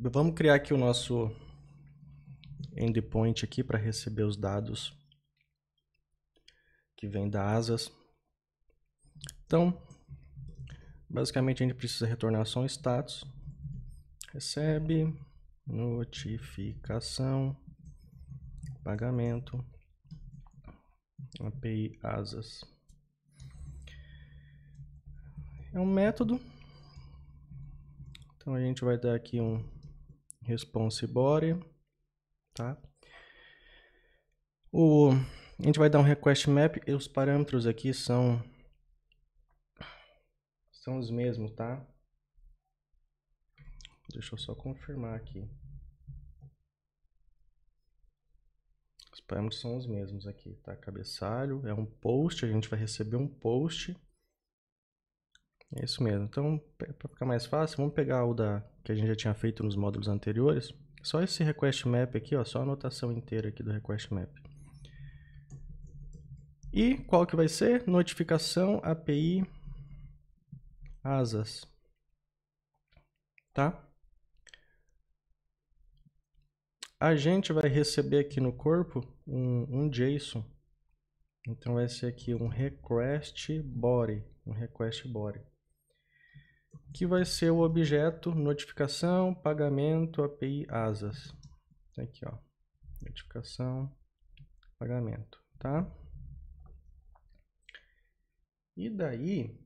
Vamos criar aqui o nosso endpoint aqui para receber os dados que vem da asas. Então, basicamente a gente precisa retornar só um status. Recebe notificação pagamento API asas. É um método então a gente vai dar aqui um response body, tá? O, a gente vai dar um request map e os parâmetros aqui são são os mesmos, tá? Deixa eu só confirmar aqui. Os parâmetros são os mesmos aqui, tá? Cabeçalho é um post, a gente vai receber um post é isso mesmo. Então, para ficar mais fácil, vamos pegar o da que a gente já tinha feito nos módulos anteriores. Só esse request map aqui, ó, só a anotação inteira aqui do request map. E qual que vai ser? Notificação API asas. Tá? A gente vai receber aqui no corpo um, um JSON. Então vai ser aqui um request body, um request body que vai ser o objeto notificação, pagamento, API asas. Tá aqui, ó. Notificação, pagamento, tá? E daí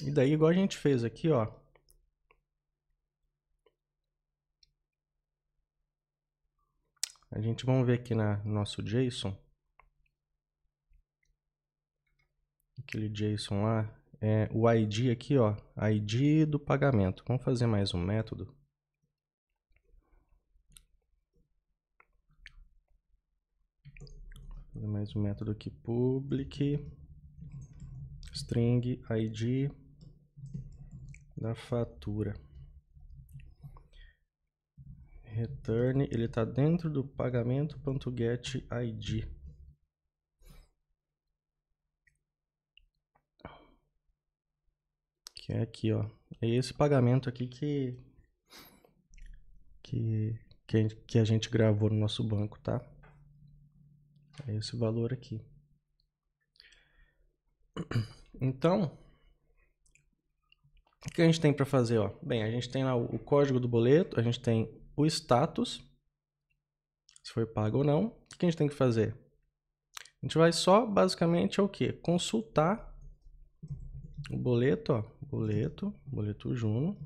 E daí igual a gente fez aqui, ó, A gente vamos ver aqui na no nosso JSON. Aquele JSON lá, é o ID aqui, ó, ID do pagamento. Vamos fazer mais um método. Fazer mais um método aqui public string ID da fatura return, ele está dentro do pagamento.getID. Que é aqui, ó. É esse pagamento aqui que, que, que a gente gravou no nosso banco, tá? É esse valor aqui. Então, o que a gente tem para fazer? Ó? Bem, a gente tem lá o código do boleto, a gente tem o status, se foi pago ou não. O que a gente tem que fazer? A gente vai só, basicamente, é o que? Consultar o boleto, ó, boleto, boleto Juno,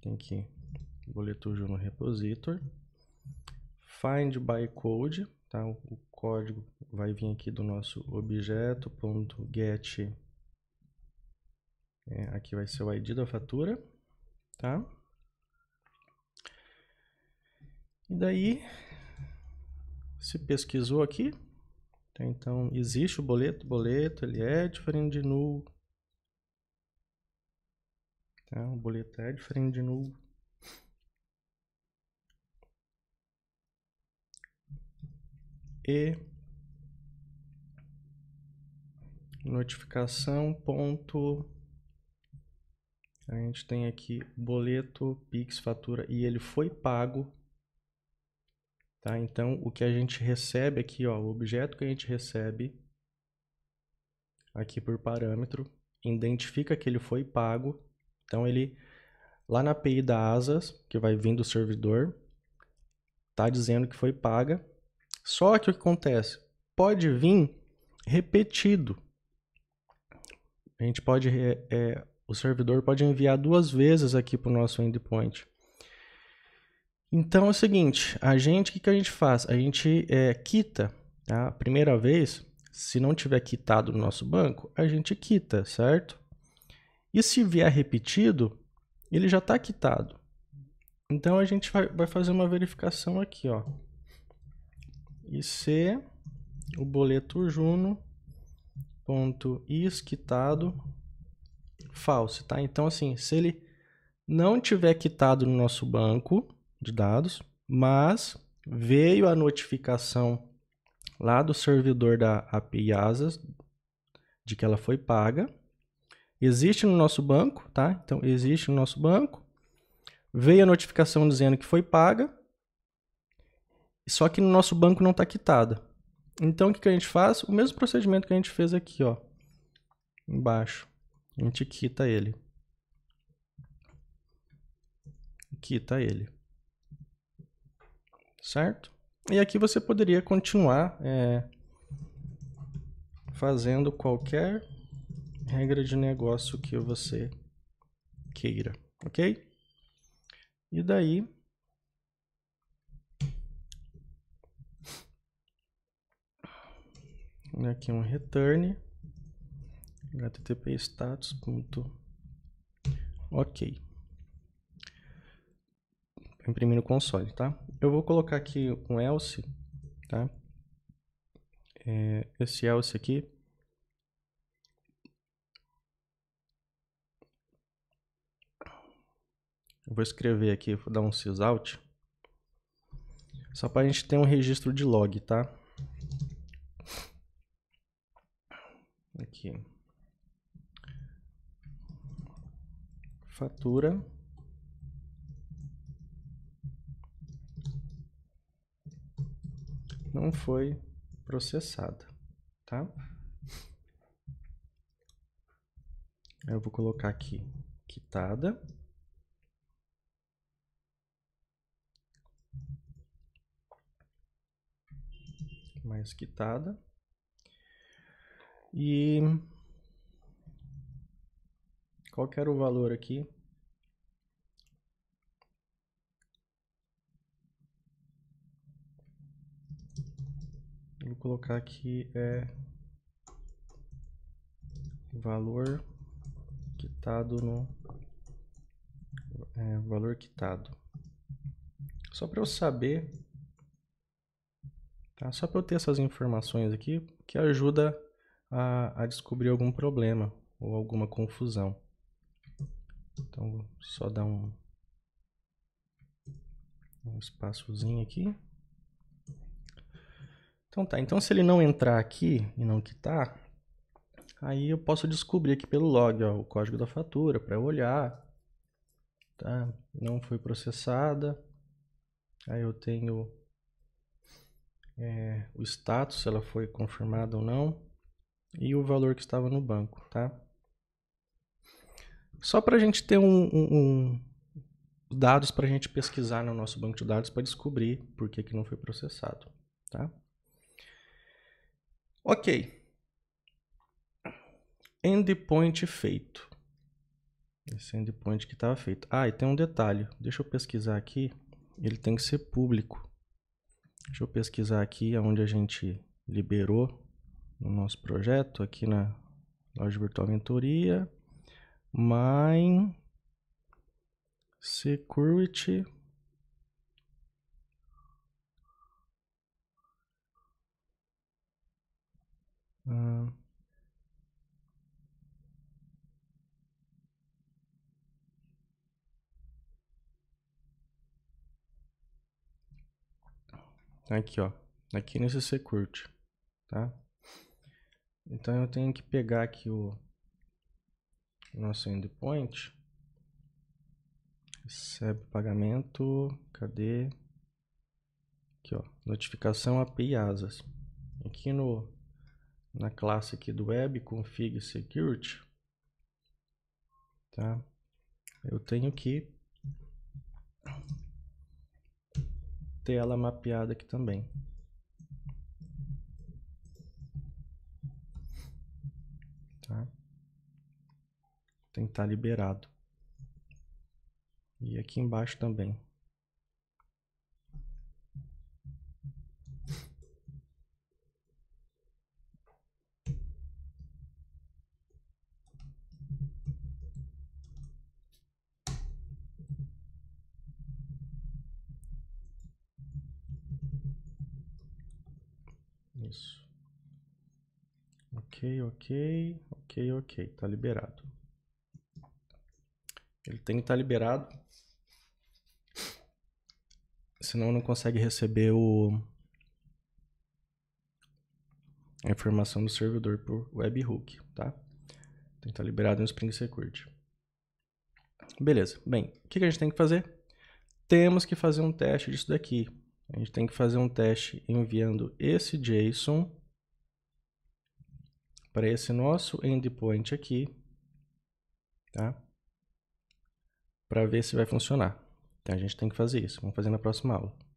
tem que boleto Juno repositor, find by code, tá? O, o código vai vir aqui do nosso objeto.get, é, aqui vai ser o ID da fatura, tá? E daí, se pesquisou aqui, então existe o boleto, o boleto ele é diferente de nulo. Então, tá, O boleto é diferente de nulo. E notificação ponto a gente tem aqui boleto, Pix, fatura e ele foi pago Tá? Então, o que a gente recebe aqui, ó, o objeto que a gente recebe aqui por parâmetro, identifica que ele foi pago. Então, ele lá na API da Asas, que vai vir do servidor, está dizendo que foi paga. Só que o que acontece? Pode vir repetido. A gente pode, é, o servidor pode enviar duas vezes aqui para o nosso endpoint. Então é o seguinte, a gente, o que, que a gente faz? A gente é, quita, tá? Primeira vez, se não tiver quitado no nosso banco, a gente quita, certo? E se vier repetido, ele já está quitado. Então a gente vai, vai fazer uma verificação aqui, ó. E se o boleto Juno ponto quitado falso, tá? Então assim, se ele não tiver quitado no nosso banco, de dados, mas veio a notificação lá do servidor da API Asas de que ela foi paga. Existe no nosso banco, tá? Então existe no nosso banco. Veio a notificação dizendo que foi paga, só que no nosso banco não está quitada. Então o que, que a gente faz? O mesmo procedimento que a gente fez aqui, ó, embaixo. A gente quita ele. Quita ele certo? E aqui você poderia continuar é, fazendo qualquer regra de negócio que você queira, ok? E daí né, aqui um return http status. Ok imprimir no console, tá? Eu vou colocar aqui um else, tá? É, esse else aqui. Eu vou escrever aqui, vou dar um sysout. Só para a gente ter um registro de log, tá? Aqui. Fatura. não foi processada, tá? Eu vou colocar aqui quitada. Mais quitada. E qual que era o valor aqui? vou colocar aqui é valor quitado no é, valor quitado. Só para eu saber, tá? Só para eu ter essas informações aqui que ajuda a, a descobrir algum problema ou alguma confusão. Então, só dar um, um espaçozinho aqui. Então tá, então se ele não entrar aqui e não quitar, aí eu posso descobrir aqui pelo log ó, o código da fatura para eu olhar. Tá? Não foi processada. Aí eu tenho é, o status, se ela foi confirmada ou não, e o valor que estava no banco, tá? Só para a gente ter um, um, um dados para a gente pesquisar no nosso banco de dados para descobrir por que, que não foi processado, tá? Ok. Endpoint feito. Esse endpoint que estava feito. Ah, e tem um detalhe. Deixa eu pesquisar aqui. Ele tem que ser público. Deixa eu pesquisar aqui onde a gente liberou no nosso projeto, aqui na loja virtual mentoria. Mine security Aqui, ó. Aqui nesse security, tá? Então eu tenho que pegar aqui o nosso endpoint. Recebe pagamento. Cadê? Aqui, ó. Notificação API ASAS. Aqui no na classe aqui do web config security, tá? Eu tenho que ter ela mapeada aqui também. Tá? Tem que estar tá liberado. E aqui embaixo também. isso. Ok, ok, ok, ok, tá liberado. Ele tem que estar tá liberado, senão não consegue receber o a informação do servidor por webhook, tá? Tem que estar tá liberado no Spring Security. Beleza, bem, o que a gente tem que fazer? Temos que fazer um teste disso daqui, a gente tem que fazer um teste enviando esse JSON para esse nosso endpoint aqui, tá? Para ver se vai funcionar. Então a gente tem que fazer isso. Vamos fazer na próxima aula.